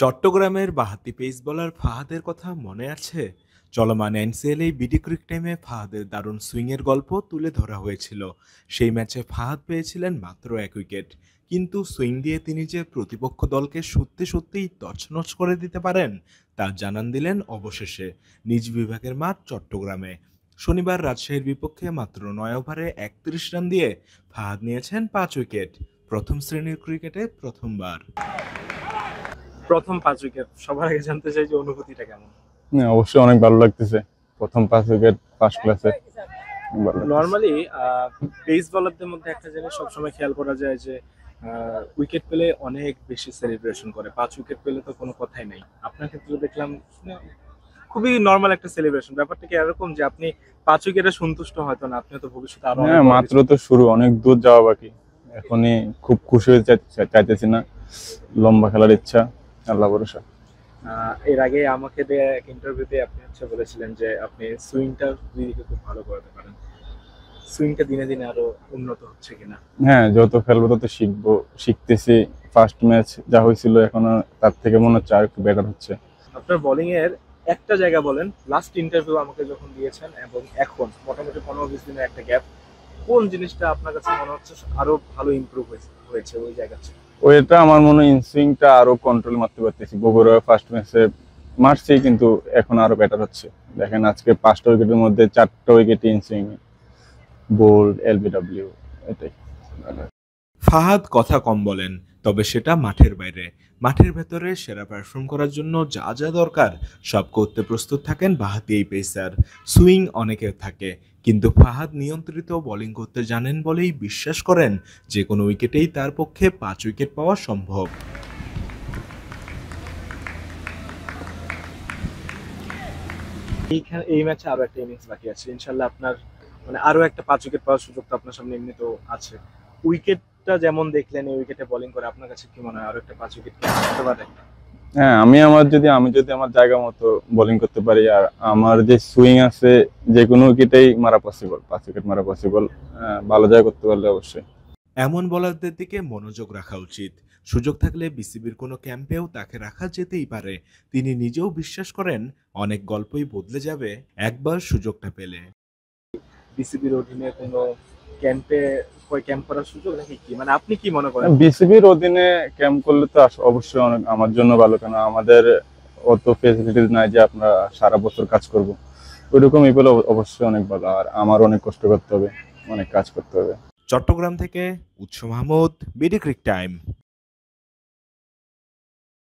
চট্টগ্রামের বাহাতি পেস বলার ফাহাদের কথা মনে আছে চলমান এনসিএল এই বিডি ক্রিক টাইমে ফাহাদের দারুণ সুইংয়ের গল্প তুলে ধরা হয়েছিল সেই ম্যাচে ফাহাদ পেয়েছিলেন মাত্র এক উইকেট কিন্তু সুইং দিয়ে তিনি যে প্রতিপক্ষ দলকে সত্যি সত্যিই তছনছ করে দিতে পারেন তা জানান দিলেন অবশেষে নিজ বিভাগের মাঠ চট্টগ্রামে শনিবার রাজশাহীর বিপক্ষে মাত্র নয় ওভারে একত্রিশ রান দিয়ে ফাহাদ নিয়েছেন পাঁচ উইকেট প্রথম শ্রেণীর ক্রিকেটে প্রথমবার প্রথম পাঁচ উইকেট সবার আগে জানতে চাই যে অনুভূতিটা কেমন হ্যাঁ অবশ্যই অনেক ভালো লাগতেছে প্রথম পাঁচ উইকেট ফার্স্ট ক্লাসে নর্মালি পেস বলারদের মধ্যে একটা জিনিস সবসময় খেয়াল করা যায় যে উইকেট পেলে অনেক বেশি সেলিব্রেশন করে পাঁচ উইকেট পেলে তো কোনো কথাই নাই আপনার ক্ষেত্রে দেখলাম খুবই নর্মাল একটা সেলিব্রেশন ব্যাপারটা কি এরকম যে আপনি পাঁচ উইকেটে সন্তুষ্ট হয়তো না আপনি তো ভবিষ্যতে আরো হ্যাঁ মাত্র তো শুরু অনেক দূর যাওয়া বাকি এখনই খুব খুশি হয়ে চাইতেছি না লম্বা খেলার ইচ্ছা আল্লাহ ভরসা এর আগে আমাকে দেয়া এক ইন্টারভিউতে আপনি হচ্ছে বলেছিলেন যে আপনি সুইংটা দুই খুব ভালো করতে পারেন সুইংটা দিনে দিনে আরো উন্নত হচ্ছে কিনা হ্যাঁ যত খেলবো তত শিখবো শিখতেছি ফার্স্ট ম্যাচ যা হয়েছিল এখনো তার থেকে মনে হচ্ছে আর একটু বেটার হচ্ছে আপনার বোলিং এর একটা জায়গা বলেন লাস্ট ইন্টারভিউ আমাকে যখন দিয়েছেন এবং এখন মোটামুটি পনেরো বিশ দিনের একটা গ্যাপ কোন জিনিসটা আপনার কাছে মনে হচ্ছে আরো ভালো ইমপ্রুভ হয়েছে হয়েছে ওই জায়গা থেকে ওইটা আমার মনে হয় ইনসুইংটা আরো কন্ট্রোল মারতে পারতেছি বগুড়া ফার্স্ট ম্যাচে মারছি কিন্তু এখন আরো বেটার হচ্ছে দেখেন আজকে পাঁচটা উইকেটের মধ্যে চারটা উইকেট ইনসুইং বোল্ড এলবিডব্লিউ এটাই ফাহাদ কথা কম বলেন তবে সেটা মাঠের বাইরে মাঠের ভেতরে সেরা পারফর্ম করার জন্য যা যা দরকার সব করতে প্রস্তুত থাকেন বাহাতি এই পেসার সুইং অনেকে থাকে কিন্তু ফাহাদ নিয়ন্ত্রিত বোলিং করতে জানেন বলেই বিশ্বাস করেন যে কোনো উইকেটেই তার পক্ষে পাঁচ উইকেট পাওয়া সম্ভব এইখানে এই ম্যাচে আরো একটা ইনিংস বাকি আছে ইনশাল্লাহ আপনার মানে আরো একটা পাঁচ উইকেট পাওয়ার সুযোগ তো আপনার সামনে এমনি তো আছে উইকেট টা যেমন দেখলেন এই উইকেটে বোলিং করে আপনার কাছে কি মনে হয় আরো একটা পাঁচ উইকেট করতে পারে হ্যাঁ আমি আমার যদি আমি যদি আমার জায়গা মতো বোলিং করতে পারি আর আমার যে সুইং আছে যে কোনো উইকেটেই মারা পসিবল পাঁচ উইকেট মারা পসিবল ভালো জায়গা করতে পারলে অবশ্যই এমন বলারদের দিকে মনোযোগ রাখা উচিত সুযোগ থাকলে বিসিবির কোনো ক্যাম্পেও তাকে রাখা যেতেই পারে তিনি নিজেও বিশ্বাস করেন অনেক গল্পই বদলে যাবে একবার সুযোগটা পেলে বিসিবির অধীনে কোনো ক্যাম্পে ক্যাম্প করার সুযোগ নাকি কি মানে আপনি কি মনে করেন বিসিবির অধীনে ক্যাম্প করলে তো অবশ্যই অনেক আমার জন্য ভালো কেন আমাদের অত ফেসিলিটিস নাই যে আমরা সারা বছর কাজ করব ওইরকম এই বলে অবশ্যই অনেক ভালো আর আমার অনেক কষ্ট করতে হবে অনেক কাজ করতে হবে চট্টগ্রাম থেকে উৎস মাহমুদ বিডি টাইম